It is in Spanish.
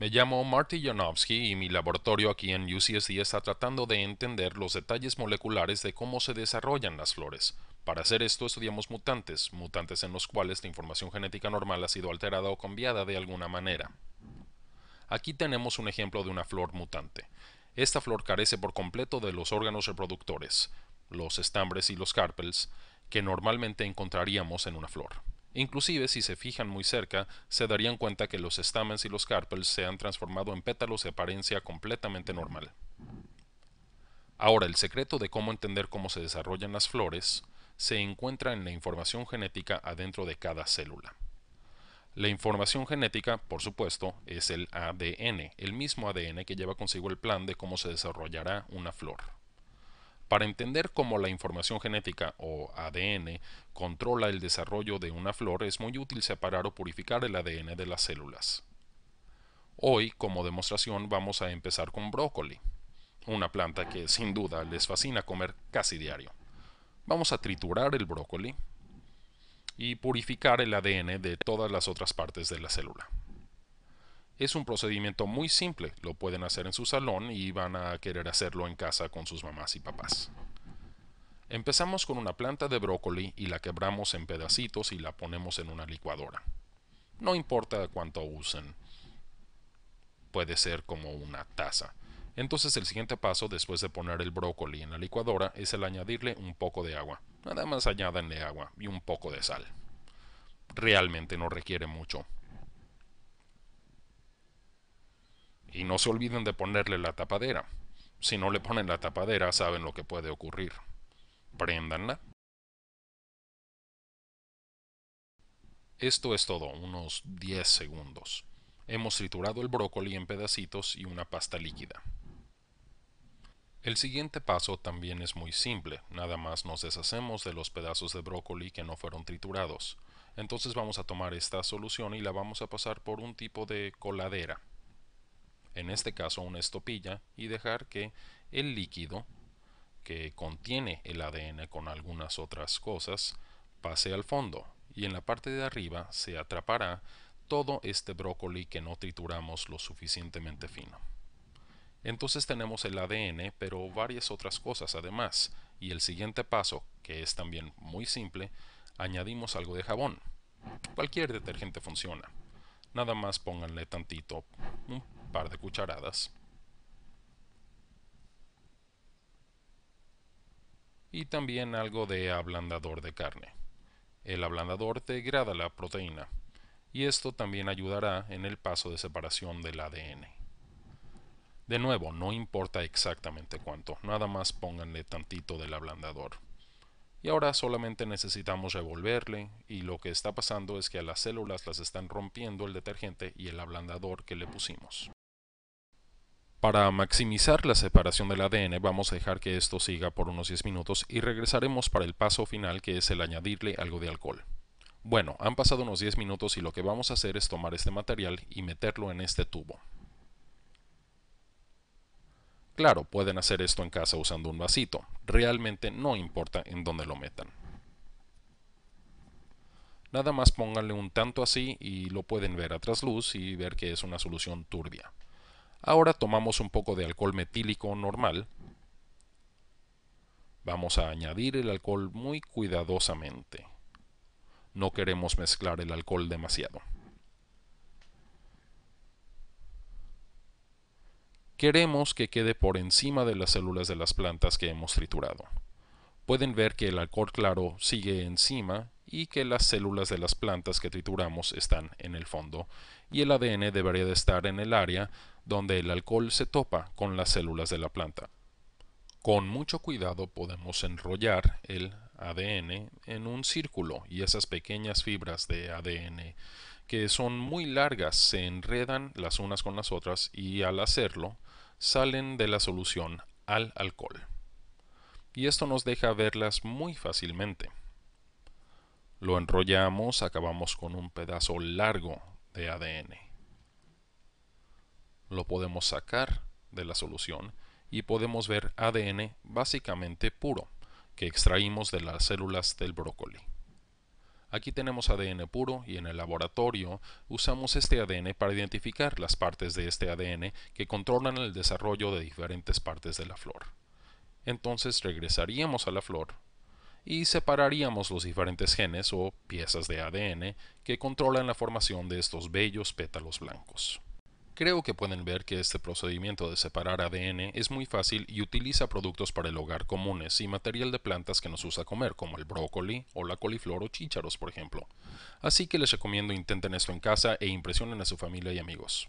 Me llamo Marty Janowski y mi laboratorio aquí en UCSD está tratando de entender los detalles moleculares de cómo se desarrollan las flores. Para hacer esto estudiamos mutantes, mutantes en los cuales la información genética normal ha sido alterada o cambiada de alguna manera. Aquí tenemos un ejemplo de una flor mutante. Esta flor carece por completo de los órganos reproductores, los estambres y los carpels, que normalmente encontraríamos en una flor. Inclusive si se fijan muy cerca, se darían cuenta que los estamens y los carpels se han transformado en pétalos de apariencia completamente normal. Ahora, el secreto de cómo entender cómo se desarrollan las flores se encuentra en la información genética adentro de cada célula. La información genética, por supuesto, es el ADN, el mismo ADN que lleva consigo el plan de cómo se desarrollará una flor. Para entender cómo la información genética o ADN controla el desarrollo de una flor es muy útil separar o purificar el ADN de las células. Hoy, como demostración, vamos a empezar con brócoli, una planta que sin duda les fascina comer casi diario. Vamos a triturar el brócoli, y purificar el ADN de todas las otras partes de la célula. Es un procedimiento muy simple, lo pueden hacer en su salón y van a querer hacerlo en casa con sus mamás y papás. Empezamos con una planta de brócoli y la quebramos en pedacitos y la ponemos en una licuadora. No importa cuánto usen, puede ser como una taza. Entonces el siguiente paso después de poner el brócoli en la licuadora es el añadirle un poco de agua. Nada más añádanle agua y un poco de sal. Realmente no requiere mucho. Y no se olviden de ponerle la tapadera. Si no le ponen la tapadera saben lo que puede ocurrir. Préndanla. Esto es todo, unos 10 segundos. Hemos triturado el brócoli en pedacitos y una pasta líquida. El siguiente paso también es muy simple, nada más nos deshacemos de los pedazos de brócoli que no fueron triturados. Entonces vamos a tomar esta solución y la vamos a pasar por un tipo de coladera, en este caso una estopilla, y dejar que el líquido que contiene el ADN con algunas otras cosas pase al fondo y en la parte de arriba se atrapará todo este brócoli que no trituramos lo suficientemente fino. Entonces tenemos el ADN, pero varias otras cosas además, y el siguiente paso, que es también muy simple, añadimos algo de jabón. Cualquier detergente funciona. Nada más pónganle tantito, un par de cucharadas. Y también algo de ablandador de carne. El ablandador degrada la proteína, y esto también ayudará en el paso de separación del ADN. De nuevo, no importa exactamente cuánto, nada más pónganle tantito del ablandador. Y ahora solamente necesitamos revolverle y lo que está pasando es que a las células las están rompiendo el detergente y el ablandador que le pusimos. Para maximizar la separación del ADN vamos a dejar que esto siga por unos 10 minutos y regresaremos para el paso final que es el añadirle algo de alcohol. Bueno, han pasado unos 10 minutos y lo que vamos a hacer es tomar este material y meterlo en este tubo. Claro, pueden hacer esto en casa usando un vasito, realmente no importa en dónde lo metan. Nada más pónganle un tanto así y lo pueden ver a trasluz y ver que es una solución turbia. Ahora tomamos un poco de alcohol metílico normal. Vamos a añadir el alcohol muy cuidadosamente. No queremos mezclar el alcohol demasiado. Queremos que quede por encima de las células de las plantas que hemos triturado. Pueden ver que el alcohol claro sigue encima y que las células de las plantas que trituramos están en el fondo y el ADN debería de estar en el área donde el alcohol se topa con las células de la planta. Con mucho cuidado podemos enrollar el ADN en un círculo y esas pequeñas fibras de ADN que son muy largas se enredan las unas con las otras y al hacerlo salen de la solución al alcohol. Y esto nos deja verlas muy fácilmente. Lo enrollamos, acabamos con un pedazo largo de ADN. Lo podemos sacar de la solución y podemos ver ADN básicamente puro que extraímos de las células del brócoli. Aquí tenemos ADN puro y en el laboratorio usamos este ADN para identificar las partes de este ADN que controlan el desarrollo de diferentes partes de la flor. Entonces regresaríamos a la flor y separaríamos los diferentes genes o piezas de ADN que controlan la formación de estos bellos pétalos blancos. Creo que pueden ver que este procedimiento de separar ADN es muy fácil y utiliza productos para el hogar comunes y material de plantas que nos usa comer, como el brócoli o la coliflor o chícharos, por ejemplo. Así que les recomiendo intenten esto en casa e impresionen a su familia y amigos.